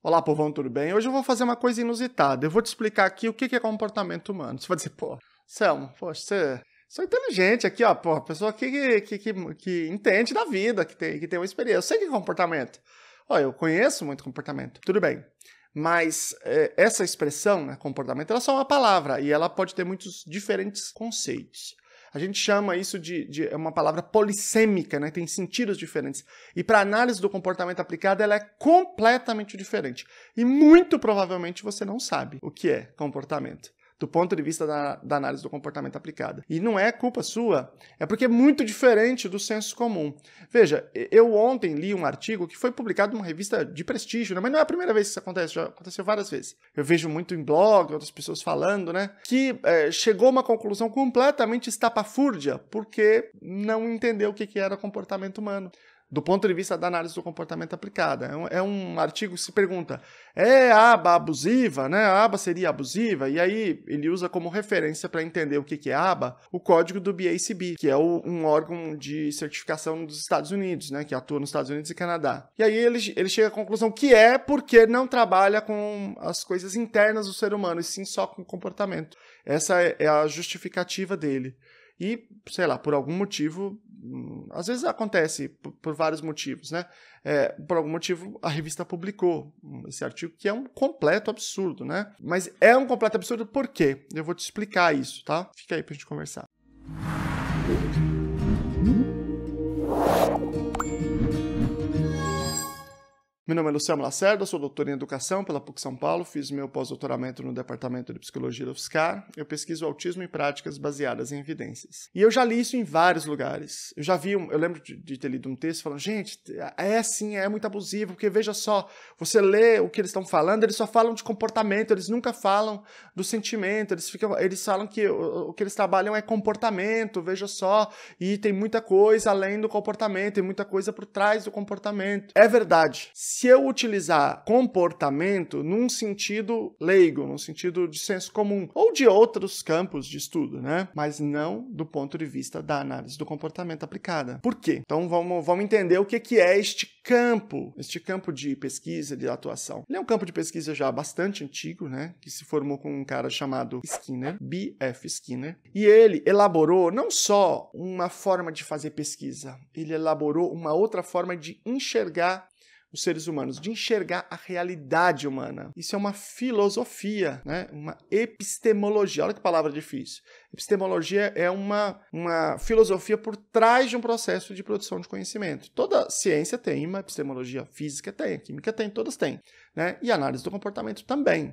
Olá, povão, tudo bem? Hoje eu vou fazer uma coisa inusitada. Eu vou te explicar aqui o que é comportamento humano. Você vai dizer, pô, Selma, poxa, você é inteligente aqui, ó, pô, pessoa que, que, que, que, entende da vida, que tem, que tem uma experiência. Eu sei que é comportamento. Ó, eu conheço muito comportamento. Tudo bem. Mas é, essa expressão, né, comportamento, ela é só uma palavra e ela pode ter muitos diferentes conceitos. A gente chama isso de, de é uma palavra polissêmica, né? tem sentidos diferentes. E para análise do comportamento aplicado, ela é completamente diferente. E muito provavelmente você não sabe o que é comportamento do ponto de vista da, da, análise do comportamento aplicada. E não é culpa sua, é porque é muito diferente do senso comum. Veja, eu ontem li um artigo que foi publicado numa revista de prestígio, né? mas não é a primeira vez que isso acontece, já aconteceu várias vezes. Eu vejo muito em blog, outras pessoas falando, né? Que é, chegou a uma conclusão completamente estapafúrdia, porque não entendeu o que, que era comportamento humano do ponto de vista da análise do comportamento aplicada. É um, é um, artigo que se pergunta: é a aba abusiva, né? A aba seria abusiva? E aí ele usa como referência para entender o que, que é aba o código do BACB, que é o, um órgão de certificação dos Estados Unidos, né? Que atua nos Estados Unidos e Canadá. E aí ele, ele chega à conclusão que é porque não trabalha com as coisas internas do ser humano, e sim só com o comportamento. Essa é, é a justificativa dele. E, sei lá, por algum motivo, hum, às vezes acontece por, por vários motivos, né? É, por algum motivo, a revista publicou hum, esse artigo, que é um completo absurdo, né? Mas é um completo absurdo por quê? Eu vou te explicar isso, tá? Fica aí pra gente conversar. Meu nome é Luciano Lacerda, sou doutor em Educação pela PUC São Paulo, fiz meu pós-doutoramento no Departamento de Psicologia da UFSCar. Eu pesquiso autismo e práticas baseadas em evidências. E eu já li isso em vários lugares. Eu já vi, um, eu lembro de, de, ter lido um texto falando, gente, é sim, é muito abusivo, porque veja só, você lê o que eles estão falando, eles só falam de comportamento, eles nunca falam do sentimento, eles, ficam, eles falam que o, o que eles trabalham é comportamento, veja só, e tem muita coisa além do comportamento, tem muita coisa por trás do comportamento. É verdade se eu utilizar comportamento num sentido leigo, num sentido de senso comum, ou de outros campos de estudo, né? Mas não do ponto de vista da análise do comportamento aplicada. Por quê? Então vamos, vamos entender o que, que é este campo, este campo de pesquisa, de atuação. Ele é um campo de pesquisa já bastante antigo, né? Que se formou com um cara chamado Skinner, B.F. Skinner. E ele elaborou não só uma forma de fazer pesquisa, ele elaborou uma outra forma de enxergar os seres humanos, de enxergar a realidade humana. Isso é uma filosofia, né? uma epistemologia. Olha que palavra difícil. Epistemologia é uma, uma filosofia por trás de um processo de produção de conhecimento. Toda ciência tem uma epistemologia física, tem, química tem, todas têm. Né? E análise do comportamento também.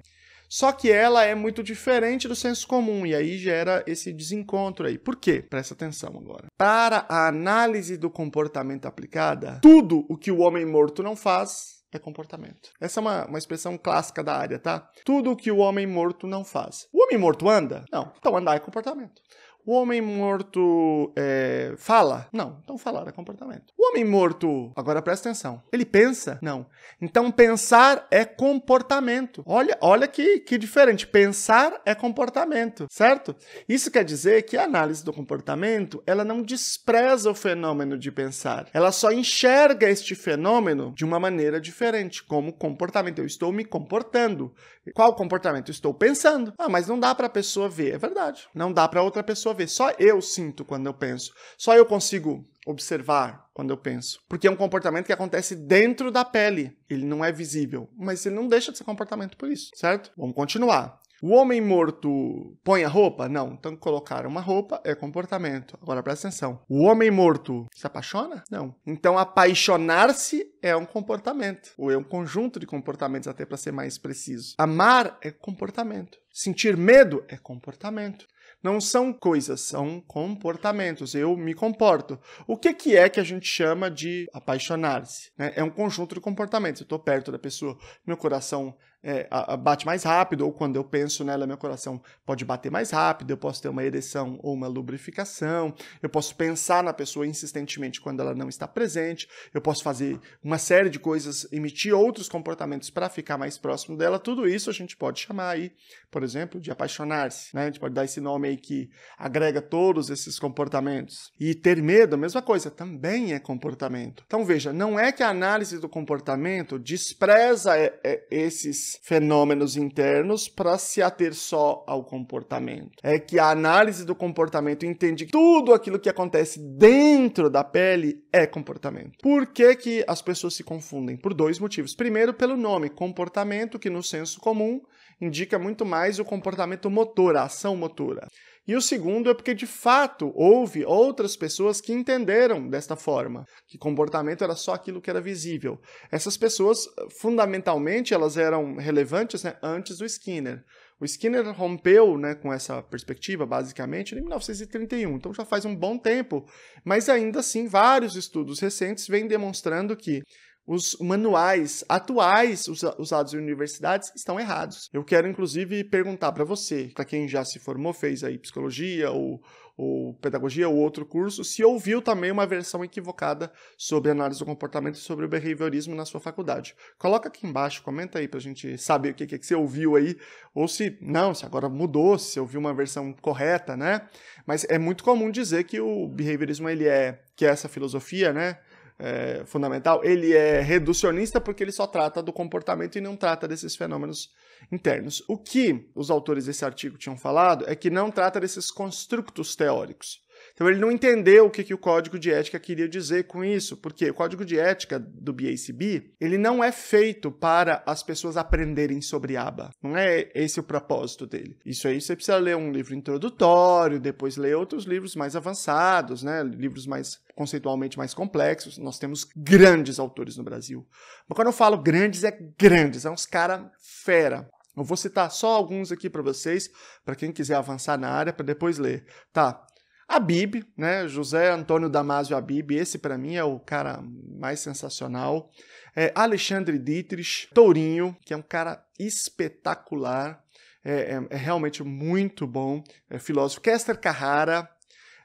Só que ela é muito diferente do senso comum e aí gera esse desencontro aí. Por quê? Presta atenção agora. Para a análise do comportamento aplicada, tudo o que o homem morto não faz é comportamento. Essa é uma, uma expressão clássica da área, tá? Tudo o que o homem morto não faz. O homem morto anda? Não. Então andar é comportamento. O homem morto é, fala? Não. Então falar é comportamento. O homem morto, agora presta atenção. Ele pensa? Não. Então pensar é comportamento. Olha, olha que, que diferente. Pensar é comportamento, certo? Isso quer dizer que a análise do comportamento, ela não despreza o fenômeno de pensar. Ela só enxerga este fenômeno de uma maneira diferente, como comportamento. Eu estou me comportando. Qual comportamento? estou pensando. Ah, mas não dá para a pessoa ver. É verdade. Não dá para outra pessoa só eu sinto quando eu penso. Só eu consigo observar quando eu penso. Porque é um comportamento que acontece dentro da pele. Ele não é visível, mas ele não deixa de ser comportamento por isso, certo? Vamos continuar. O homem morto põe a roupa? Não. Então, colocar uma roupa é comportamento. Agora presta atenção. O homem morto se apaixona? Não. Então, apaixonar-se é um comportamento. Ou é um conjunto de comportamentos, até para ser mais preciso. Amar é comportamento. Sentir medo é comportamento. Não são coisas, são comportamentos. Eu me comporto. O que, que é que a gente chama de apaixonar-se? Né? É um conjunto de comportamentos. Eu estou perto da pessoa, meu coração é, bate mais rápido, ou quando eu penso nela, meu coração pode bater mais rápido, eu posso ter uma ereção ou uma lubrificação, eu posso pensar na pessoa insistentemente quando ela não está presente, eu posso fazer uma série de coisas, emitir outros comportamentos para ficar mais próximo dela. Tudo isso a gente pode chamar aí, por exemplo, de apaixonar-se. Né? A gente pode dar esse nome aí que agrega todos esses comportamentos. E ter medo, a mesma coisa, também é comportamento. Então veja, não é que a análise do comportamento despreza é, é, esses fenômenos internos para se ater só ao comportamento. É que a análise do comportamento entende que tudo aquilo que acontece dentro da pele é comportamento. Por que, que as pessoas se confundem? Por dois motivos. Primeiro, pelo nome, comportamento, que no senso comum indica muito mais o comportamento motor, a ação motora. E o segundo é porque, de fato, houve outras pessoas que entenderam desta forma, que comportamento era só aquilo que era visível. Essas pessoas, fundamentalmente, elas eram relevantes né, antes do Skinner. O Skinner rompeu né, com essa perspectiva, basicamente, em 1931, então já faz um bom tempo, mas ainda assim, vários estudos recentes vêm demonstrando que os manuais atuais usados em universidades estão errados. Eu quero, inclusive, perguntar para você, para quem já se formou, fez aí psicologia ou, ou pedagogia ou outro curso, se ouviu também uma versão equivocada sobre análise do comportamento e sobre o behaviorismo na sua faculdade. Coloca aqui embaixo, comenta aí para a gente saber o que, é que, você ouviu aí, ou se não, se agora mudou, se ouviu uma versão correta, né? Mas é muito comum dizer que o behaviorismo ele é, que é essa filosofia, né? é, fundamental, ele é reducionista porque ele só trata do comportamento e não trata desses fenômenos internos. O que os autores desse artigo tinham falado é que não trata desses construtos teóricos. Então ele não entendeu o que, que o código de ética queria dizer com isso, porque o código de ética do BACB, ele não é feito para as pessoas aprenderem sobre ABA. Não é esse o propósito dele. Isso aí você precisa ler um livro introdutório, depois ler outros livros mais avançados, né? Livros mais conceitualmente mais complexos. Nós temos grandes autores no Brasil. Mas quando eu falo grandes, é grandes, é uns cara fera. Eu vou citar só alguns aqui para vocês, para quem quiser avançar na área, para depois ler. Tá, Abib, né? José Antônio Damásio Abib, esse para mim é o cara mais sensacional. É Alexandre Dietrich, Tourinho, que é um cara espetacular, é, é, é realmente muito bom é filósofo. Kester Carrara,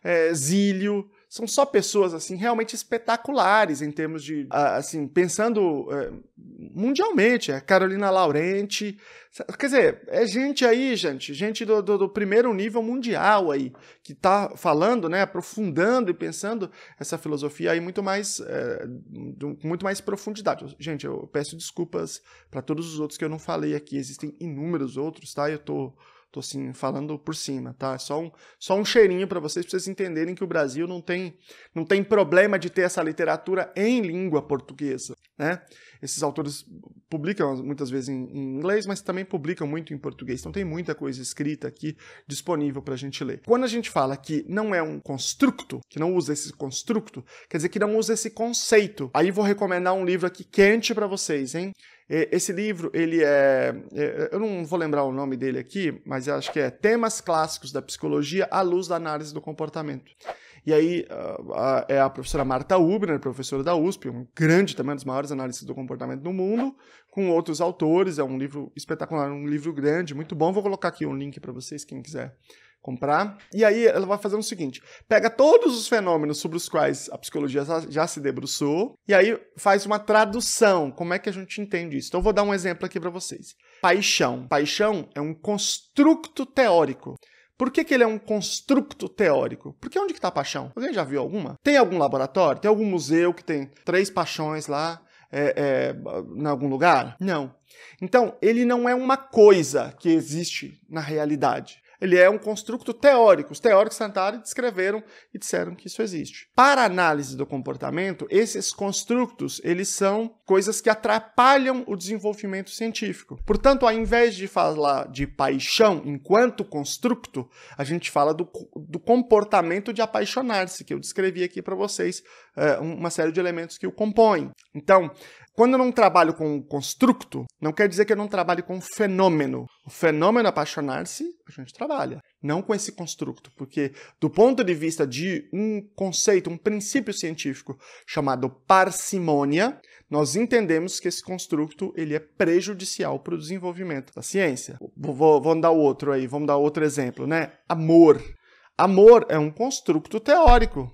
é, Zílio, são só pessoas assim realmente espetaculares em termos de ah, assim pensando eh, mundialmente é Carolina Laurenti quer dizer é gente aí gente gente do, do, do, primeiro nível mundial aí que tá falando né aprofundando e pensando essa filosofia aí muito mais é, com muito mais profundidade gente eu peço desculpas para todos os outros que eu não falei aqui existem inúmeros outros tá eu tô Tô assim, falando por cima, tá? Só um, só um cheirinho para vocês, pra vocês entenderem que o Brasil não tem, não tem problema de ter essa literatura em língua portuguesa né? Esses autores publicam muitas vezes em, em, inglês, mas também publicam muito em português. Então tem muita coisa escrita aqui disponível para a gente ler. Quando a gente fala que não é um construto, que não usa esse construto, quer dizer que não usa esse conceito. Aí vou recomendar um livro aqui quente para vocês, hein? Esse livro, ele é, é. Eu não vou lembrar o nome dele aqui, mas acho que é Temas Clássicos da Psicologia à Luz da Análise do Comportamento. E aí ah, ah, é a professora Marta Ubner, professora da USP, um grande também, um dos maiores analistas do comportamento do mundo, com outros autores. É um livro espetacular, um livro grande, muito bom. Vou colocar aqui um link para vocês, quem quiser comprar. E aí ela vai fazer o seguinte: pega todos os fenômenos sobre os quais a psicologia já se debruçou e aí faz uma tradução. Como é que a gente entende isso? Então eu vou dar um exemplo aqui para vocês. Paixão. Paixão é um construto teórico. Por que, que ele é um construto teórico? Porque onde que está a paixão? Alguém já viu alguma? Tem algum laboratório? Tem algum museu que tem três paixões lá é, é, em algum lugar? Não. Então, ele não é uma coisa que existe na realidade. Ele é um construto teórico. Os teóricos sentaram e descreveram e disseram que isso existe. Para análise do comportamento, esses construtos, eles são coisas que atrapalham o desenvolvimento científico. Portanto, ao invés de falar de paixão enquanto construto, a gente fala do, do comportamento de apaixonar-se, que eu descrevi aqui para vocês é, uma série de elementos que o compõem. Então, quando eu não trabalho com um construto, não quer dizer que eu não trabalhe com um fenômeno. O fenômeno é apaixonar-se, a gente trabalha, não com esse construto, porque do ponto de vista de um conceito, um princípio científico chamado parcimônia, nós entendemos que esse construto ele é prejudicial para o desenvolvimento da ciência. Vou, vou, vamos dar outro aí, vamos dar outro exemplo, né? Amor. Amor é um construto teórico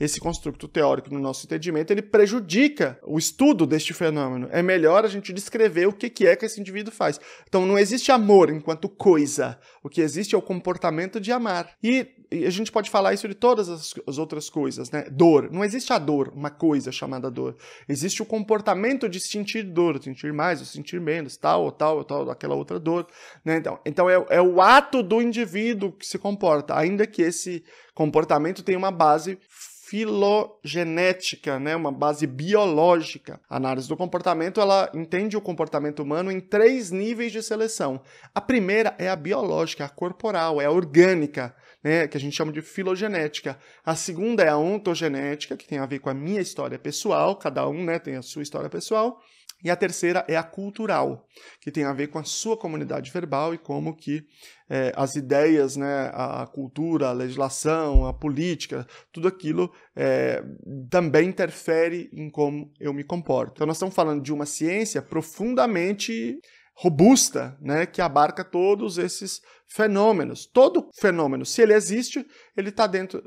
esse construto teórico no nosso entendimento, ele prejudica o estudo deste fenômeno. É melhor a gente descrever o que é que esse indivíduo faz. Então não existe amor enquanto coisa. O que existe é o comportamento de amar. E, a gente pode falar isso de todas as, as outras coisas, né? Dor. Não existe a dor, uma coisa chamada dor. Existe o comportamento de sentir dor, sentir mais, ou sentir menos, tal, ou tal, ou tal, aquela outra dor. Né? Então, então é, é o ato do indivíduo que se comporta, ainda que esse comportamento tenha uma base filogenética, né, uma base biológica. A análise do comportamento, ela entende o comportamento humano em três níveis de seleção. A primeira é a biológica, a corporal, é a orgânica, né, que a gente chama de filogenética. A segunda é a ontogenética, que tem a ver com a minha história pessoal, cada um né, tem a sua história pessoal. E a terceira é a cultural, que tem a ver com a sua comunidade verbal e como que é, as ideias, né, a cultura, a legislação, a política, tudo aquilo é, também interfere em como eu me comporto. Então nós estamos falando de uma ciência profundamente robusta, né, que abarca todos esses fenômenos. Todo fenômeno, se ele existe, ele está dentro,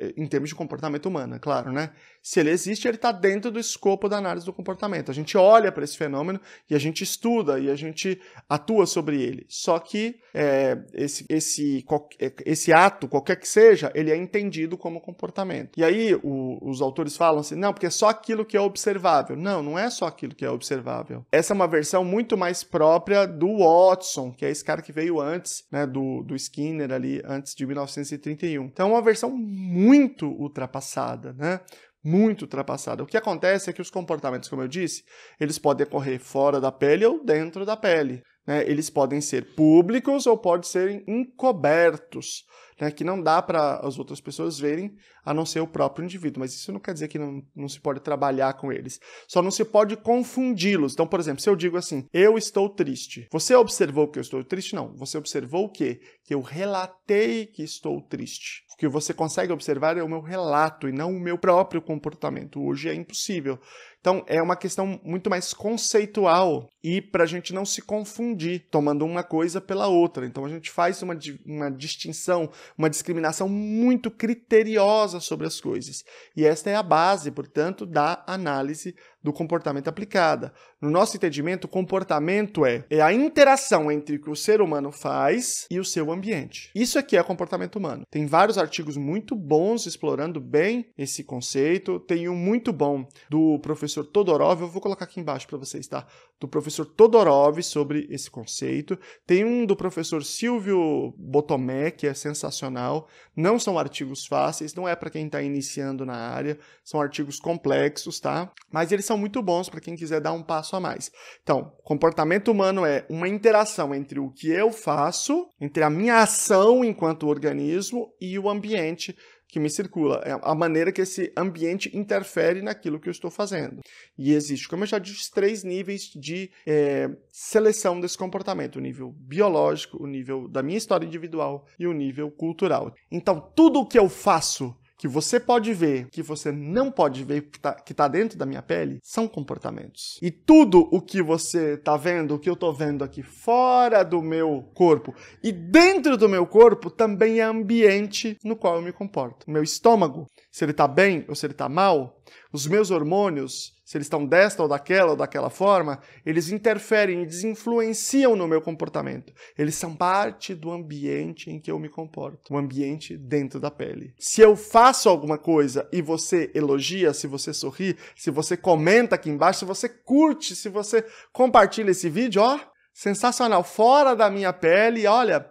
é, em termos de comportamento humano, é claro, né? se ele existe, ele está dentro do escopo da análise do comportamento. A gente olha para esse fenômeno e a gente estuda e a gente atua sobre ele. Só que é, esse, esse, é, esse ato, qualquer que seja, ele é entendido como comportamento. E aí o, os autores falam assim: não, porque é só aquilo que é observável. Não, não é só aquilo que é observável. Essa é uma versão muito mais própria do Watson, que é esse cara que veio antes né, do, do Skinner ali, antes de 1931. Então é uma versão muito ultrapassada, né? muito ultrapassada. O que acontece é que os comportamentos, como eu disse, eles podem ocorrer fora da pele ou dentro da pele. Né? Eles podem ser públicos ou podem ser encobertos né, que não dá para as outras pessoas verem, a não ser o próprio indivíduo. Mas isso não quer dizer que não, não se pode trabalhar com eles. Só não se pode confundi-los. Então, por exemplo, se eu digo assim, eu estou triste. Você observou que eu estou triste? Não. Você observou o quê? Que eu relatei que estou triste. O que você consegue observar é o meu relato e não o meu próprio comportamento. Hoje é impossível. Então, é uma questão muito mais conceitual e para a gente não se confundir tomando uma coisa pela outra. Então, a gente faz uma, uma distinção uma discriminação muito criteriosa sobre as coisas. E esta é a base, portanto, da análise do comportamento aplicada. No nosso entendimento, comportamento é, é a interação entre o que o ser humano faz e o seu ambiente. Isso aqui é comportamento humano. Tem vários artigos muito bons explorando bem esse conceito. Tem um muito bom do professor Todorov, eu vou colocar aqui embaixo para vocês, tá? Do professor Todorov sobre esse conceito. Tem um do professor Silvio Botomé, que é sensacional. Não são artigos fáceis, não é para quem está iniciando na área, são artigos complexos, tá? Mas eles são são muito bons para quem quiser dar um passo a mais. Então, comportamento humano é uma interação entre o que eu faço, entre a minha ação enquanto organismo e o ambiente que me circula, é a maneira que esse ambiente interfere naquilo que eu estou fazendo. E existe, como eu já disse, três níveis de é, seleção desse comportamento: o nível biológico, o nível da minha história individual e o nível cultural. Então, tudo o que eu faço que você pode ver, que você não pode ver, que está tá dentro da minha pele, são comportamentos. E tudo o que você está vendo, o que eu estou vendo aqui fora do meu corpo e dentro do meu corpo também é ambiente no qual eu me comporto. meu estômago, se ele está bem ou se ele está mal, os meus hormônios, se eles estão desta ou daquela ou daquela forma, eles interferem e desinfluenciam no meu comportamento. Eles são parte do ambiente em que eu me comporto, o ambiente dentro da pele. Se eu faço alguma coisa e você elogia, se você sorri, se você comenta aqui embaixo, se você curte, se você compartilha esse vídeo, ó, sensacional, fora da minha pele, olha,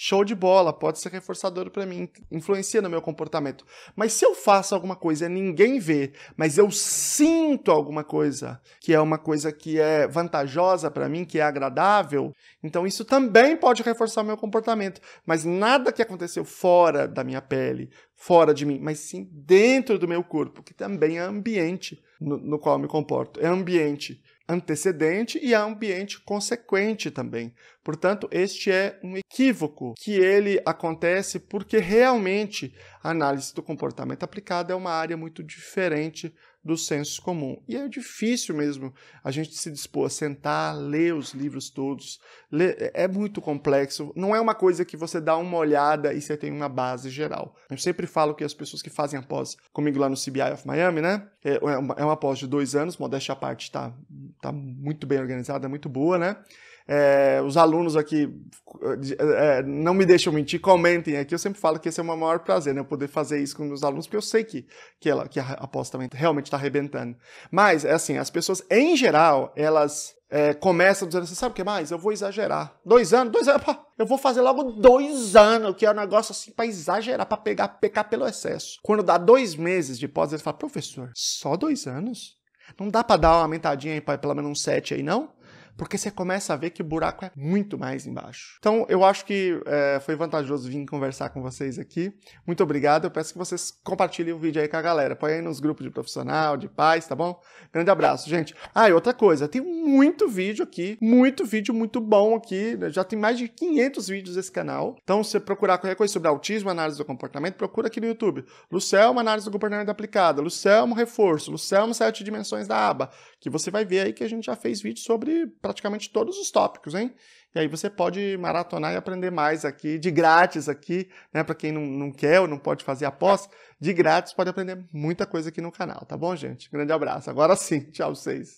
show de bola, pode ser reforçador para mim, influencia no meu comportamento. Mas se eu faço alguma coisa e ninguém vê, mas eu sinto alguma coisa que é uma coisa que é vantajosa para mim, que é agradável, então isso também pode reforçar o meu comportamento. Mas nada que aconteceu fora da minha pele, fora de mim, mas sim dentro do meu corpo, que também é ambiente no, no qual eu me comporto. É ambiente antecedente e é ambiente consequente também. Portanto, este é um equívoco que ele acontece porque realmente a análise do comportamento aplicado é uma área muito diferente do senso comum. E é difícil mesmo a gente se dispor a sentar, ler os livros todos. Ler, é muito complexo. Não é uma coisa que você dá uma olhada e você tem uma base geral. Eu sempre falo que as pessoas que fazem a pós comigo lá no CBI of Miami, né? É, é uma, é uma pós de dois anos, modéstia à parte, está tá muito bem organizada, muito boa, né? É, os alunos aqui é, não me deixam mentir, comentem aqui. Eu sempre falo que esse é o meu maior prazer, né? Eu poder fazer isso com meus alunos, porque eu sei que, que, ela, que a aposta realmente está arrebentando. Mas, é assim, as pessoas, em geral, elas é, começa dizendo assim, sabe o que mais? Eu vou exagerar. Dois anos, dois anos, pá, eu vou fazer logo dois anos, que é um negócio assim para exagerar, para pegar, pecar pelo excesso. Quando dá dois meses de pós, eles falam: professor, só dois anos? Não dá para dar uma aumentadinha aí, pra, pelo menos um sete aí, não? porque você começa a ver que o buraco é muito mais embaixo. Então, eu acho que é, foi vantajoso vir conversar com vocês aqui. Muito obrigado. Eu peço que vocês compartilhem o vídeo aí com a galera. Põe aí nos grupos de profissional, de pais, tá bom? Grande abraço, gente. Ah, e outra coisa, tem muito vídeo aqui, muito vídeo muito bom aqui. Né? Já tem mais de 500 vídeos nesse canal. Então, se você procurar qualquer coisa sobre autismo, análise do comportamento, procura aqui no YouTube. Lucelma, análise do comportamento aplicada. Lucelmo, reforço. Lucelmo, sete dimensões da aba que você vai ver aí que a gente já fez vídeo sobre praticamente todos os tópicos, hein? E aí você pode maratonar e aprender mais aqui, de grátis aqui, né? Para quem não, não quer ou não pode fazer após, de grátis pode aprender muita coisa aqui no canal, tá bom, gente? Grande abraço. Agora sim, tchau vocês.